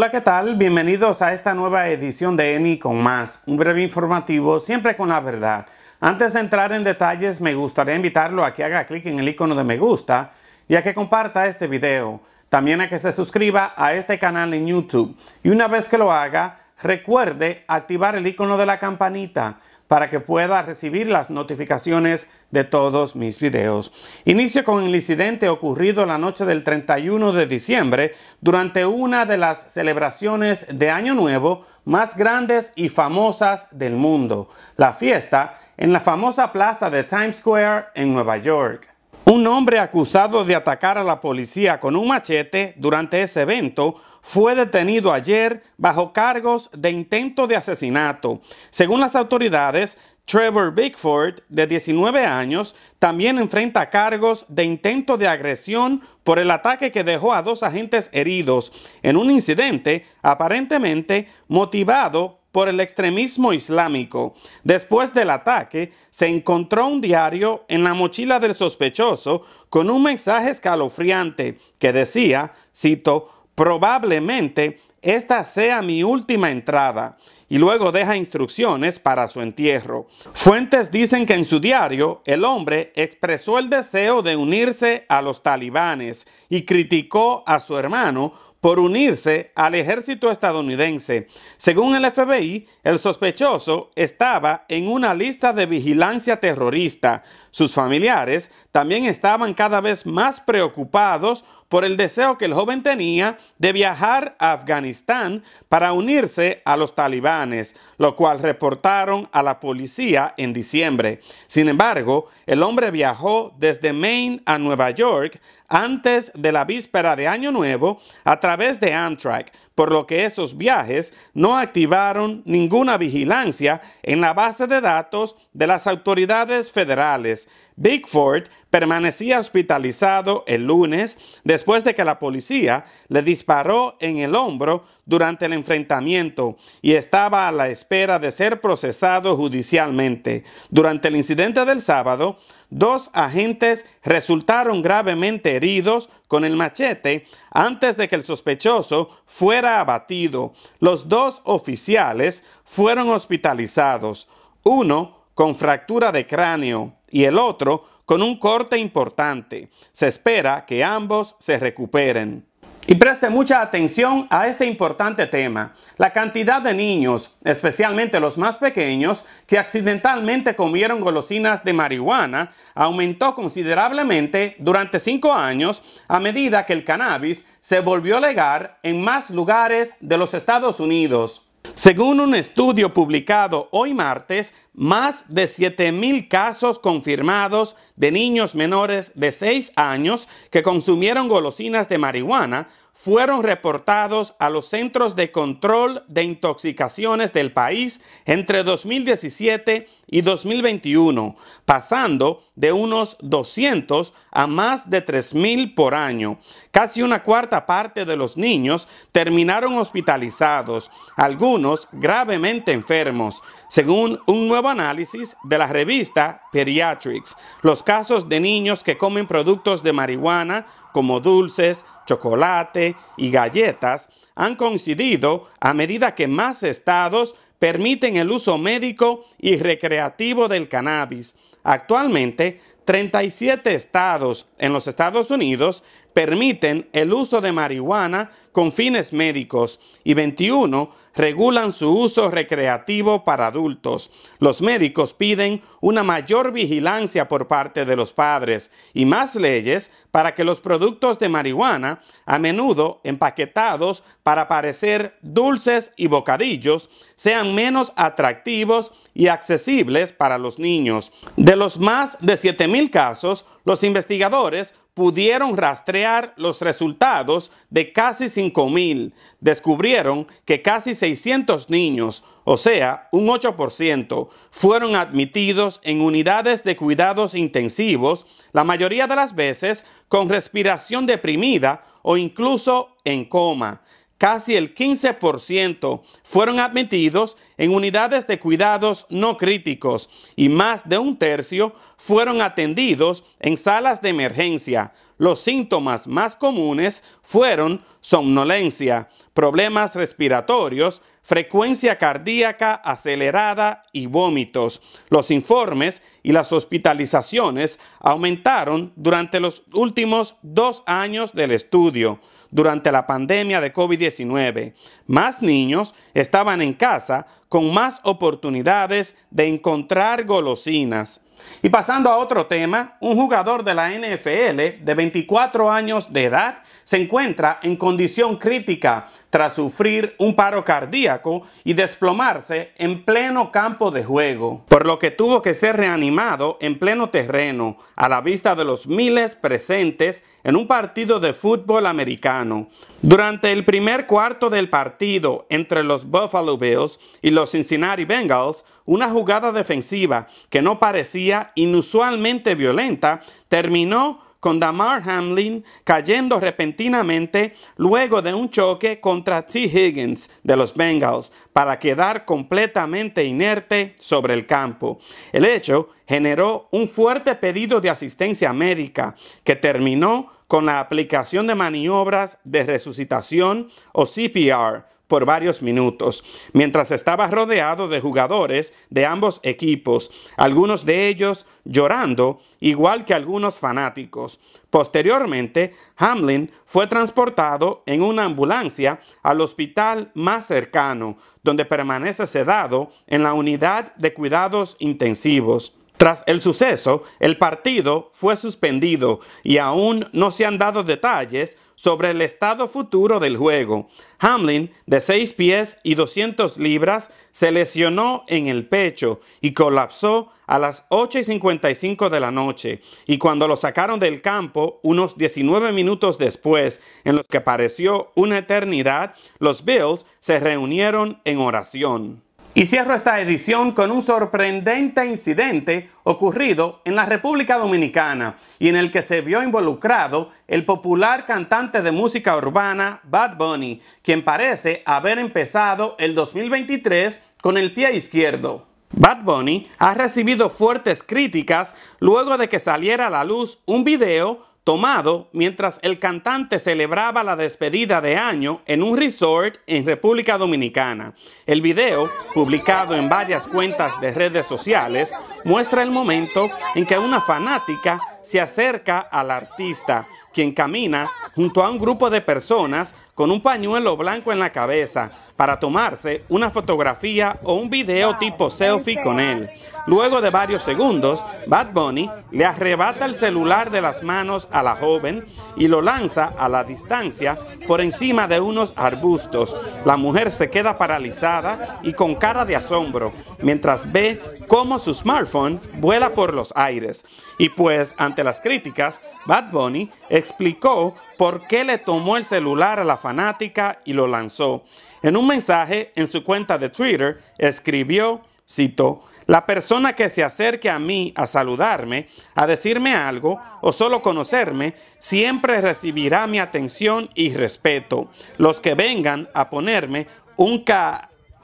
Hola, ¿qué tal? Bienvenidos a esta nueva edición de ENI con más, un breve informativo siempre con la verdad. Antes de entrar en detalles, me gustaría invitarlo a que haga clic en el icono de me gusta y a que comparta este video. También a que se suscriba a este canal en YouTube. Y una vez que lo haga, recuerde activar el icono de la campanita para que pueda recibir las notificaciones de todos mis videos. Inicio con el incidente ocurrido la noche del 31 de diciembre durante una de las celebraciones de Año Nuevo más grandes y famosas del mundo, la fiesta en la famosa plaza de Times Square en Nueva York. Un hombre acusado de atacar a la policía con un machete durante ese evento fue detenido ayer bajo cargos de intento de asesinato. Según las autoridades, Trevor Bickford, de 19 años, también enfrenta cargos de intento de agresión por el ataque que dejó a dos agentes heridos en un incidente aparentemente motivado por el extremismo islámico. Después del ataque, se encontró un diario en la mochila del sospechoso con un mensaje escalofriante que decía, cito, probablemente esta sea mi última entrada y luego deja instrucciones para su entierro. Fuentes dicen que en su diario el hombre expresó el deseo de unirse a los talibanes y criticó a su hermano por unirse al ejército estadounidense. Según el FBI, el sospechoso estaba en una lista de vigilancia terrorista. Sus familiares también estaban cada vez más preocupados por el deseo que el joven tenía de viajar a Afganistán para unirse a los talibanes, lo cual reportaron a la policía en diciembre. Sin embargo, el hombre viajó desde Maine a Nueva York antes de la víspera de Año Nuevo a través de Amtrak, por lo que esos viajes no activaron ninguna vigilancia en la base de datos de las autoridades federales. Bigford permanecía hospitalizado el lunes después de que la policía le disparó en el hombro durante el enfrentamiento y estaba a la espera de ser procesado judicialmente. Durante el incidente del sábado, dos agentes resultaron gravemente heridos con el machete antes de que el sospechoso fuera abatido. Los dos oficiales fueron hospitalizados, uno con fractura de cráneo y el otro con un corte importante. Se espera que ambos se recuperen. Y preste mucha atención a este importante tema. La cantidad de niños, especialmente los más pequeños, que accidentalmente comieron golosinas de marihuana aumentó considerablemente durante cinco años a medida que el cannabis se volvió legal en más lugares de los Estados Unidos. Según un estudio publicado hoy martes, más de 7.000 casos confirmados de niños menores de 6 años que consumieron golosinas de marihuana fueron reportados a los Centros de Control de Intoxicaciones del país entre 2017 y 2021, pasando de unos 200 a más de 3.000 por año. Casi una cuarta parte de los niños terminaron hospitalizados, algunos gravemente enfermos. Según un nuevo análisis de la revista Pediatrics, los casos de niños que comen productos de marihuana como dulces, chocolate y galletas han coincidido a medida que más estados permiten el uso médico y recreativo del cannabis. Actualmente 37 estados en los Estados Unidos permiten el uso de marihuana con fines médicos y 21 regulan su uso recreativo para adultos. Los médicos piden una mayor vigilancia por parte de los padres y más leyes para que los productos de marihuana, a menudo empaquetados para parecer dulces y bocadillos, sean menos atractivos y accesibles para los niños. De los más de 7.000 casos, los investigadores pudieron rastrear los resultados de casi 5.000. Descubrieron que casi 600 niños, o sea, un 8%, fueron admitidos en unidades de cuidados intensivos, la mayoría de las veces con respiración deprimida o incluso en coma casi el 15% fueron admitidos en unidades de cuidados no críticos y más de un tercio fueron atendidos en salas de emergencia. Los síntomas más comunes fueron somnolencia, problemas respiratorios, frecuencia cardíaca acelerada y vómitos. Los informes y las hospitalizaciones aumentaron durante los últimos dos años del estudio, durante la pandemia de COVID-19. Más niños estaban en casa con más oportunidades de encontrar golosinas. Y pasando a otro tema, un jugador de la NFL de 24 años de edad se encuentra en condición crítica tras sufrir un paro cardíaco y desplomarse en pleno campo de juego, por lo que tuvo que ser reanimado en pleno terreno a la vista de los miles presentes en un partido de fútbol americano. Durante el primer cuarto del partido entre los Buffalo Bills y los Cincinnati Bengals, una jugada defensiva que no parecía inusualmente violenta, terminó con Damar Hamlin cayendo repentinamente luego de un choque contra T. Higgins de los Bengals para quedar completamente inerte sobre el campo. El hecho generó un fuerte pedido de asistencia médica que terminó con la aplicación de maniobras de resucitación o CPR por varios minutos, mientras estaba rodeado de jugadores de ambos equipos, algunos de ellos llorando, igual que algunos fanáticos. Posteriormente, Hamlin fue transportado en una ambulancia al hospital más cercano, donde permanece sedado en la unidad de cuidados intensivos. Tras el suceso, el partido fue suspendido y aún no se han dado detalles sobre el estado futuro del juego. Hamlin, de 6 pies y 200 libras, se lesionó en el pecho y colapsó a las 8 y 55 de la noche. Y cuando lo sacaron del campo, unos 19 minutos después, en los que pareció una eternidad, los Bills se reunieron en oración. Y cierro esta edición con un sorprendente incidente ocurrido en la República Dominicana y en el que se vio involucrado el popular cantante de música urbana Bad Bunny, quien parece haber empezado el 2023 con el pie izquierdo. Bad Bunny ha recibido fuertes críticas luego de que saliera a la luz un video tomado mientras el cantante celebraba la despedida de año en un resort en República Dominicana. El video, publicado en varias cuentas de redes sociales, muestra el momento en que una fanática se acerca al artista quien camina junto a un grupo de personas con un pañuelo blanco en la cabeza para tomarse una fotografía o un video tipo selfie con él. Luego de varios segundos, Bad Bunny le arrebata el celular de las manos a la joven y lo lanza a la distancia por encima de unos arbustos. La mujer se queda paralizada y con cara de asombro mientras ve cómo su smartphone vuela por los aires. Y pues, ante las críticas, Bad Bunny explicó por qué le tomó el celular a la fanática y lo lanzó. En un mensaje en su cuenta de Twitter escribió, citó, la persona que se acerque a mí a saludarme, a decirme algo o solo conocerme, siempre recibirá mi atención y respeto. Los que vengan a ponerme un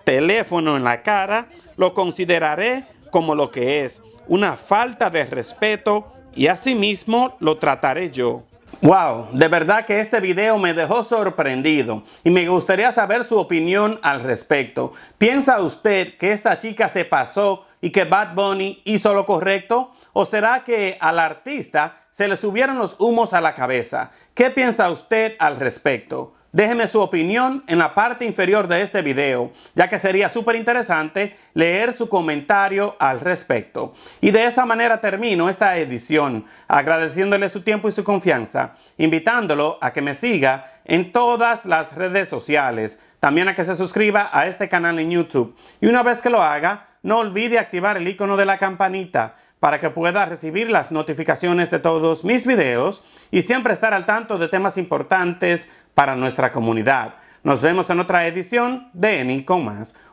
teléfono en la cara, lo consideraré como lo que es, una falta de respeto y asimismo lo trataré yo. Wow, de verdad que este video me dejó sorprendido y me gustaría saber su opinión al respecto. ¿Piensa usted que esta chica se pasó y que Bad Bunny hizo lo correcto? ¿O será que al artista se le subieron los humos a la cabeza? ¿Qué piensa usted al respecto? Déjeme su opinión en la parte inferior de este video, ya que sería súper interesante leer su comentario al respecto. Y de esa manera termino esta edición, agradeciéndole su tiempo y su confianza, invitándolo a que me siga en todas las redes sociales, también a que se suscriba a este canal en YouTube. Y una vez que lo haga, no olvide activar el icono de la campanita para que pueda recibir las notificaciones de todos mis videos y siempre estar al tanto de temas importantes para nuestra comunidad. Nos vemos en otra edición de Eni con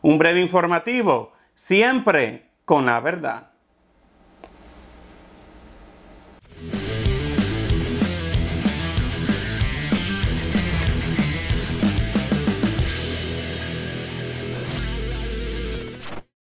un breve informativo, siempre con la verdad.